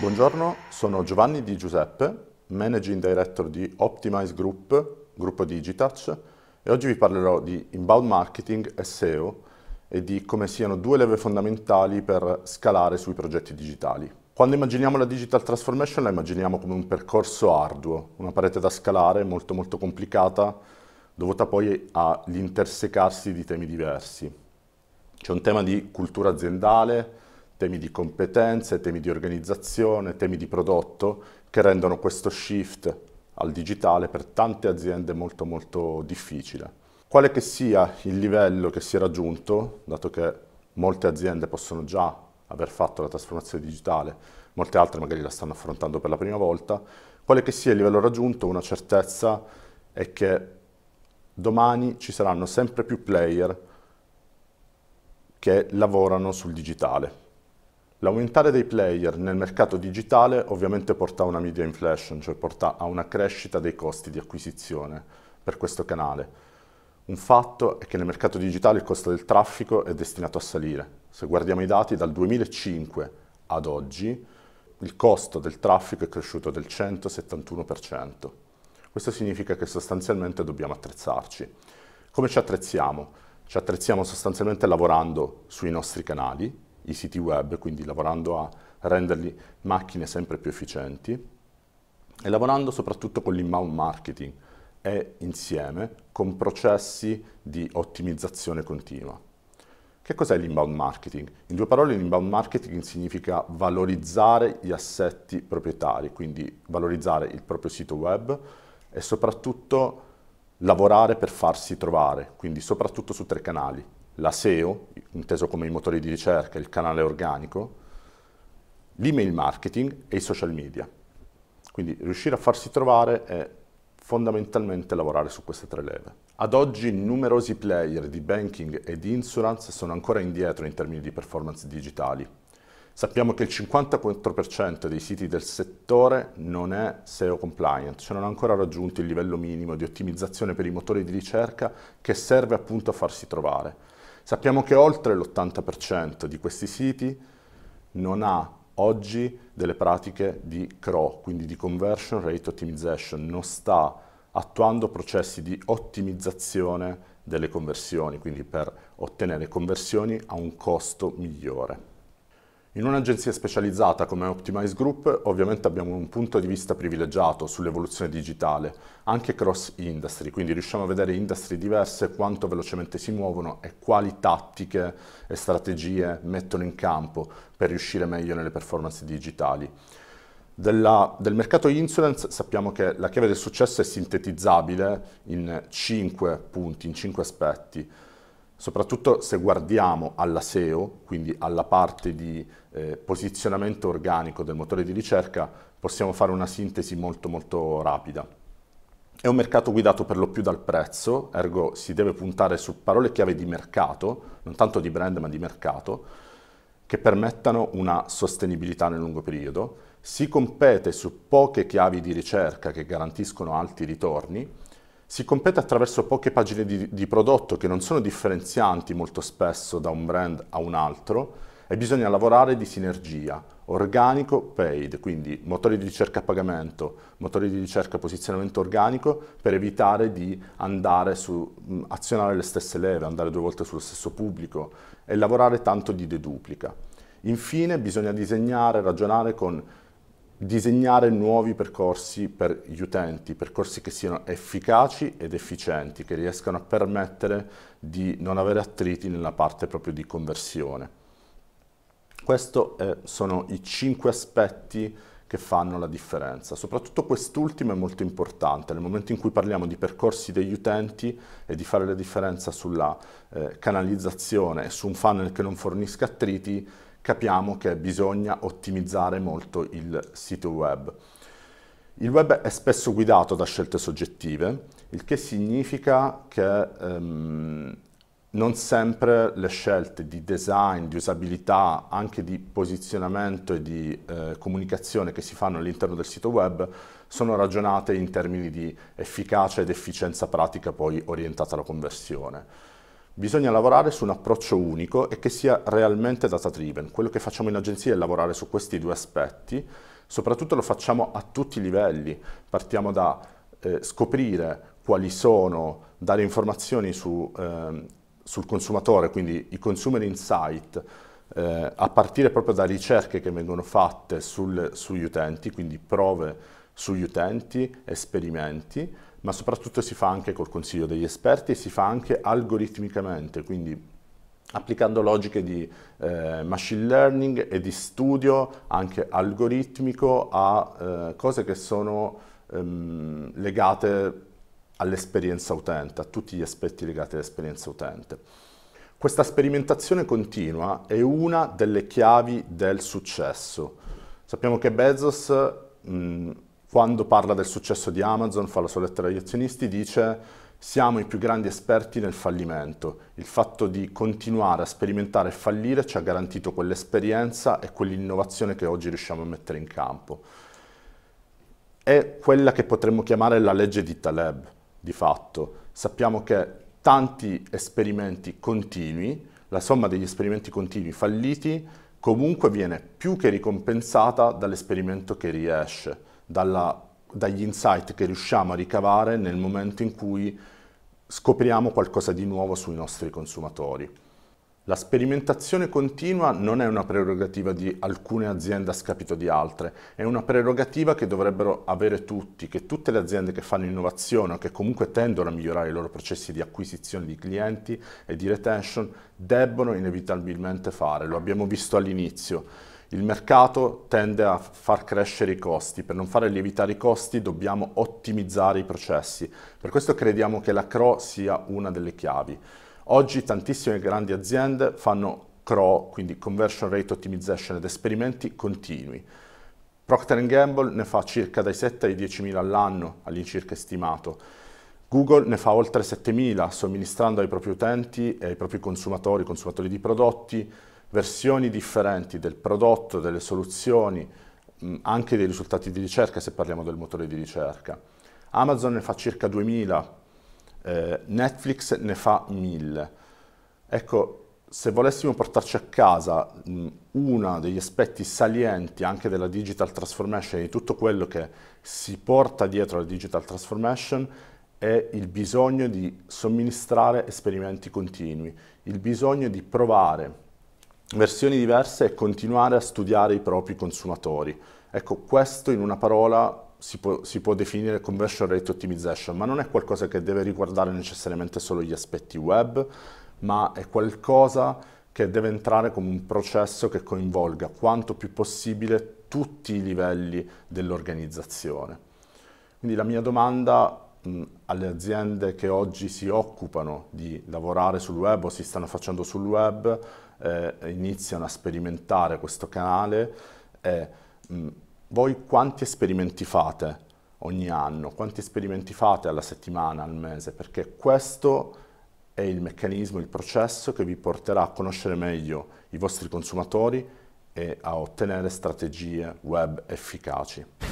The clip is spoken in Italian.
Buongiorno, sono Giovanni Di Giuseppe, Managing Director di Optimize Group, gruppo di Digitouch, e oggi vi parlerò di inbound marketing e SEO e di come siano due leve fondamentali per scalare sui progetti digitali. Quando immaginiamo la digital transformation la immaginiamo come un percorso arduo, una parete da scalare molto molto complicata, dovuta poi all'intersecarsi di temi diversi. C'è un tema di cultura aziendale, temi di competenze, temi di organizzazione, temi di prodotto che rendono questo shift al digitale per tante aziende molto molto difficile. Quale che sia il livello che si è raggiunto, dato che molte aziende possono già aver fatto la trasformazione digitale, molte altre magari la stanno affrontando per la prima volta, quale che sia il livello raggiunto, una certezza è che domani ci saranno sempre più player che lavorano sul digitale, L'aumentare dei player nel mercato digitale ovviamente porta a una media inflation, cioè porta a una crescita dei costi di acquisizione per questo canale. Un fatto è che nel mercato digitale il costo del traffico è destinato a salire. Se guardiamo i dati dal 2005 ad oggi, il costo del traffico è cresciuto del 171%. Questo significa che sostanzialmente dobbiamo attrezzarci. Come ci attrezziamo? Ci attrezziamo sostanzialmente lavorando sui nostri canali, i siti web, quindi lavorando a renderli macchine sempre più efficienti e lavorando soprattutto con l'inbound marketing e insieme con processi di ottimizzazione continua. Che cos'è l'inbound marketing? In due parole l'inbound marketing significa valorizzare gli assetti proprietari, quindi valorizzare il proprio sito web e soprattutto lavorare per farsi trovare, quindi soprattutto su tre canali, la SEO, inteso come i motori di ricerca, il canale organico, l'email marketing e i social media. Quindi riuscire a farsi trovare è fondamentalmente lavorare su queste tre leve. Ad oggi numerosi player di banking e di insurance sono ancora indietro in termini di performance digitali. Sappiamo che il 54% dei siti del settore non è SEO compliant, cioè non ha ancora raggiunto il livello minimo di ottimizzazione per i motori di ricerca che serve appunto a farsi trovare. Sappiamo che oltre l'80% di questi siti non ha oggi delle pratiche di CRO, quindi di Conversion Rate Optimization, non sta attuando processi di ottimizzazione delle conversioni, quindi per ottenere conversioni a un costo migliore. In un'agenzia specializzata come Optimize Group ovviamente abbiamo un punto di vista privilegiato sull'evoluzione digitale, anche cross industry, quindi riusciamo a vedere industrie diverse quanto velocemente si muovono e quali tattiche e strategie mettono in campo per riuscire meglio nelle performance digitali. Della, del mercato insurance sappiamo che la chiave del successo è sintetizzabile in 5 punti, in 5 aspetti soprattutto se guardiamo alla SEO, quindi alla parte di eh, posizionamento organico del motore di ricerca, possiamo fare una sintesi molto molto rapida. È un mercato guidato per lo più dal prezzo, ergo si deve puntare su parole chiave di mercato, non tanto di brand ma di mercato, che permettano una sostenibilità nel lungo periodo. Si compete su poche chiavi di ricerca che garantiscono alti ritorni si compete attraverso poche pagine di, di prodotto che non sono differenzianti molto spesso da un brand a un altro e bisogna lavorare di sinergia, organico paid, quindi motori di ricerca a pagamento, motori di ricerca a posizionamento organico per evitare di andare su mh, mm, azionare le stesse leve, andare due volte sullo stesso pubblico e lavorare tanto di deduplica. Infine bisogna disegnare, ragionare con disegnare nuovi percorsi per gli utenti, percorsi che siano efficaci ed efficienti, che riescano a permettere di non avere attriti nella parte proprio di conversione. Questi eh, sono i cinque aspetti che fanno la differenza. Soprattutto quest'ultimo è molto importante, nel momento in cui parliamo di percorsi degli utenti e di fare la differenza sulla eh, canalizzazione e su un funnel che non fornisca attriti, capiamo che bisogna ottimizzare molto il sito web. Il web è spesso guidato da scelte soggettive, il che significa che ehm, non sempre le scelte di design, di usabilità, anche di posizionamento e di eh, comunicazione che si fanno all'interno del sito web sono ragionate in termini di efficacia ed efficienza pratica poi orientata alla conversione. Bisogna lavorare su un approccio unico e che sia realmente data driven. Quello che facciamo in agenzia è lavorare su questi due aspetti, soprattutto lo facciamo a tutti i livelli. Partiamo da eh, scoprire quali sono, dare informazioni su, eh, sul consumatore, quindi i consumer insight, eh, a partire proprio da ricerche che vengono fatte sul, sugli utenti, quindi prove sugli utenti, esperimenti, ma soprattutto si fa anche col consiglio degli esperti e si fa anche algoritmicamente, quindi applicando logiche di eh, machine learning e di studio anche algoritmico a eh, cose che sono ehm, legate all'esperienza utente, a tutti gli aspetti legati all'esperienza utente. Questa sperimentazione continua è una delle chiavi del successo. Sappiamo che Bezos mh, quando parla del successo di Amazon, fa la sua lettera agli azionisti, dice siamo i più grandi esperti nel fallimento. Il fatto di continuare a sperimentare e fallire ci ha garantito quell'esperienza e quell'innovazione che oggi riusciamo a mettere in campo. È quella che potremmo chiamare la legge di Taleb, di fatto. Sappiamo che tanti esperimenti continui, la somma degli esperimenti continui falliti, comunque viene più che ricompensata dall'esperimento che riesce dalla, dagli insight che riusciamo a ricavare nel momento in cui scopriamo qualcosa di nuovo sui nostri consumatori. La sperimentazione continua non è una prerogativa di alcune aziende a scapito di altre, è una prerogativa che dovrebbero avere tutti, che tutte le aziende che fanno innovazione o che comunque tendono a migliorare i loro processi di acquisizione di clienti e di retention debbono inevitabilmente fare, lo abbiamo visto all'inizio il mercato tende a far crescere i costi, per non fare lievitare i costi dobbiamo ottimizzare i processi, per questo crediamo che la CRO sia una delle chiavi. Oggi tantissime grandi aziende fanno CRO, quindi Conversion Rate Optimization ed esperimenti continui. Procter Gamble ne fa circa dai 7 ai 10 mila all'anno all'incirca stimato. Google ne fa oltre 7 mila somministrando ai propri utenti e ai propri consumatori, consumatori di prodotti, versioni differenti del prodotto, delle soluzioni, mm, anche dei risultati di ricerca se parliamo del motore di ricerca. Amazon ne fa circa 2000, eh, Netflix ne fa 1000. Ecco, se volessimo portarci a casa mh, mm, uno degli aspetti salienti anche della digital transformation e di tutto quello che si porta dietro la digital transformation è il bisogno di somministrare esperimenti continui, il bisogno di provare versioni diverse e continuare a studiare i propri consumatori. Ecco, questo in una parola si può, si può, definire conversion rate optimization, ma non è qualcosa che deve riguardare necessariamente solo gli aspetti web, ma è qualcosa che deve entrare come un processo che coinvolga quanto più possibile tutti i livelli dell'organizzazione. Quindi la mia domanda mh, alle aziende che oggi si occupano di lavorare sul web o si stanno facendo sul web eh, iniziano a sperimentare questo canale è mh, mm, voi quanti esperimenti fate ogni anno, quanti esperimenti fate alla settimana, al mese, perché questo è il meccanismo, il processo che vi porterà a conoscere meglio i vostri consumatori e a ottenere strategie web efficaci.